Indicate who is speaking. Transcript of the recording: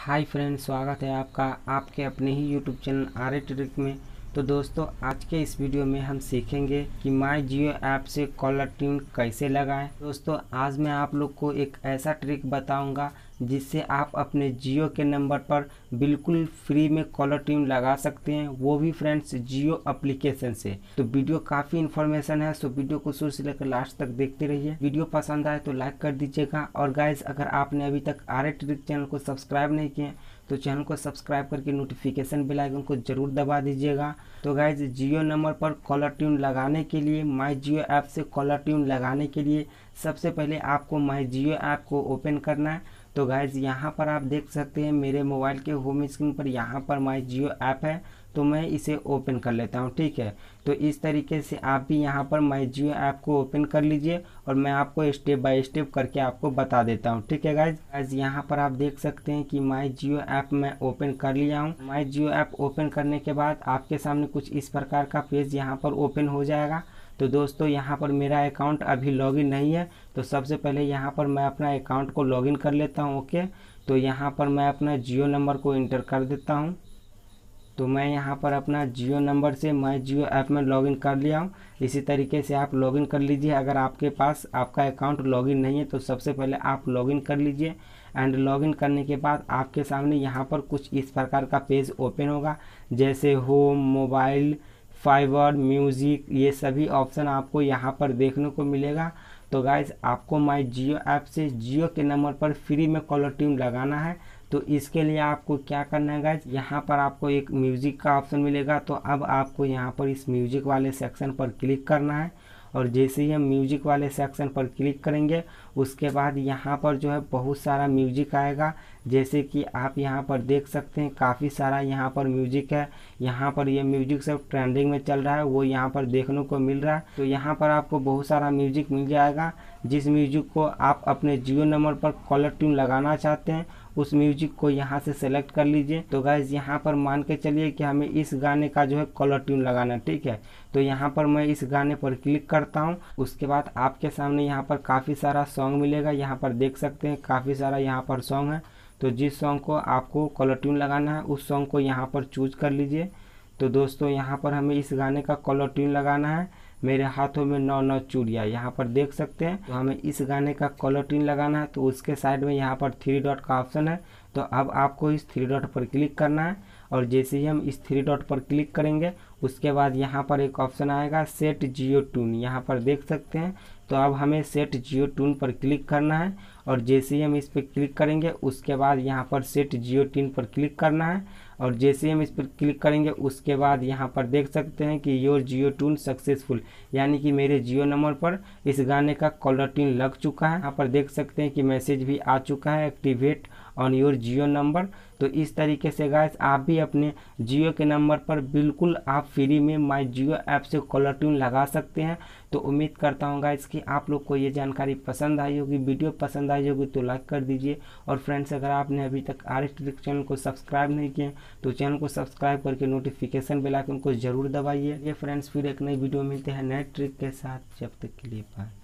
Speaker 1: hi friend स्वागत है आपका आपके अपने ही यूट्यूब चैनल आर ट्रिक में तो दोस्तों आज के इस वीडियो में हम सीखेंगे कि माई जियो ऐप से कॉलर ट्यून कैसे लगाएं दोस्तों आज मैं आप लोग को एक ऐसा ट्रिक बताऊंगा जिससे आप अपने जियो के नंबर पर बिल्कुल फ्री में कॉलर ट्यून लगा सकते हैं वो भी फ्रेंड्स जियो अप्लीकेशन से तो वीडियो काफ़ी इन्फॉर्मेशन है सो तो वीडियो को शुरू से लेकर लास्ट तक देखते रहिए वीडियो पसंद आए तो लाइक कर दीजिएगा और गाइज अगर आपने अभी तक आर ए ट्रिक चैनल को सब्सक्राइब नहीं किए तो चैनल को सब्सक्राइब करके नोटिफिकेशन बेल आइकन को जरूर दबा दीजिएगा तो गाइज जियो नंबर पर कॉलर ट्यून लगाने के लिए माई जियो ऐप से कॉलर ट्यून लगाने के लिए सबसे पहले आपको माई जियो ऐप को ओपन करना है तो गाइज यहाँ पर आप देख सकते हैं मेरे मोबाइल के होम स्क्रीन पर यहाँ पर माई जियो ऐप है तो मैं इसे ओपन कर लेता हूँ ठीक है तो इस तरीके से आप भी यहाँ पर माई जियो ऐप को ओपन कर लीजिए और मैं आपको स्टेप बाय स्टेप करके आपको बता देता हूँ ठीक है गाइज गाइज यहाँ पर आप देख सकते हैं कि माई जियो ऐप मैं ओपन कर लिया हूँ माई जियो ऐप ओपन करने के बाद आपके सामने कुछ इस प्रकार का पेज यहाँ पर ओपन हो जाएगा तो दोस्तों यहाँ पर मेरा अकाउंट अभी लॉगिन नहीं है तो सबसे पहले यहाँ पर मैं अपना अकाउंट को लॉगिन कर लेता हूँ ओके तो यहाँ पर मैं अपना जियो नंबर को इंटर कर देता हूँ तो मैं यहाँ पर अपना जियो नंबर से मैं जियो ऐप में लॉगिन कर लिया हूँ इसी तरीके से आप लॉगिन कर लीजिए अगर आपके पास आपका अकाउंट लॉगिन नहीं है तो सबसे पहले आप लॉगिन कर लीजिए एंड लॉगिन करने के बाद आपके सामने यहाँ पर कुछ इस प्रकार का पेज ओपन होगा जैसे होम मोबाइल फाइवर म्यूज़िक ये सभी ऑप्शन आपको यहाँ पर देखने को मिलेगा तो गाइज आपको माई जियो ऐप से जियो के नंबर पर फ्री में कॉलर ट्यून लगाना है तो इसके लिए आपको क्या करना है गाइज यहाँ पर आपको एक म्यूज़िक का ऑप्शन मिलेगा तो अब आपको यहाँ पर इस म्यूज़िक वाले सेक्शन पर क्लिक करना है और जैसे ही हम म्यूजिक वाले सेक्शन पर क्लिक करेंगे उसके बाद यहाँ पर जो है बहुत सारा म्यूजिक आएगा जैसे कि आप यहाँ पर देख सकते हैं काफ़ी सारा यहाँ पर म्यूजिक है यहाँ पर ये यह म्यूजिक सब ट्रेंडिंग में चल रहा है वो यहाँ पर देखने को मिल रहा है तो यहाँ पर आपको बहुत सारा म्यूजिक मिल जाएगा जिस म्यूजिक को आप अपने जियो नंबर पर कॉलर ट्यून लगाना चाहते हैं उस म्यूजिक को यहाँ से सेलेक्ट कर लीजिए तो गाइज यहाँ पर मान के चलिए कि हमें इस गाने का जो है कॉलर ट्यून लगाना है ठीक है तो यहाँ पर मैं इस गाने पर क्लिक करता हूँ उसके बाद आपके सामने यहाँ पर काफ़ी सारा सॉन्ग मिलेगा यहाँ पर देख सकते हैं काफ़ी सारा यहाँ पर सॉन्ग है तो जिस सॉन्ग को आपको कॉलर ट्यून लगाना है उस सॉन्ग को यहाँ पर चूज कर लीजिए तो दोस्तों यहाँ पर हमें इस गाने का कॉलर ट्यून लगाना है मेरे हाथों में नौ नौ चूड़िया यहाँ पर देख सकते हैं तो हमें इस गाने का कलर टीन लगाना है तो उसके साइड में यहाँ पर थ्री डॉट का ऑप्शन है तो अब आपको इस थ्री डॉट पर क्लिक करना है और जैसे ही हम इस थ्री डॉट पर क्लिक करेंगे उसके बाद यहाँ पर एक ऑप्शन आएगा सेट जियो टून यहाँ पर देख सकते हैं तो अब हमें सेट जियो टून पर क्लिक करना है और जैसे ही हम इस पर क्लिक करेंगे उसके बाद यहाँ पर सेट जियो टून पर क्लिक करना है और जैसे ही हम इस पर क्लिक करेंगे उसके बाद यहाँ पर देख सकते हैं कि योर जियो टून सक्सेसफुल यानी कि मेरे जियो नंबर पर इस गाने का कॉलर ट्यून लग चुका है यहाँ पर देख सकते हैं कि मैसेज भी आ चुका है activate on your Jio number तो इस तरीके से गाइस आप भी अपने जियो के नंबर पर बिल्कुल आप फ्री में माई जियो ऐप से कॉलर ट्यून लगा सकते हैं तो उम्मीद करता हूँ गाइस कि आप लोग को ये जानकारी पसंद आई होगी वीडियो पसंद आई होगी तो लाइक कर दीजिए और फ्रेंड्स अगर आपने अभी तक आर एस चैनल को सब्सक्राइब नहीं किया तो चैनल को सब्सक्राइब करके नोटिफिकेशन बेल आइकन को जरूर दबाइए ये फ्रेंड्स फिर एक नई वीडियो मिलते हैं नए ट्रिक के साथ जब तक के लिए बाय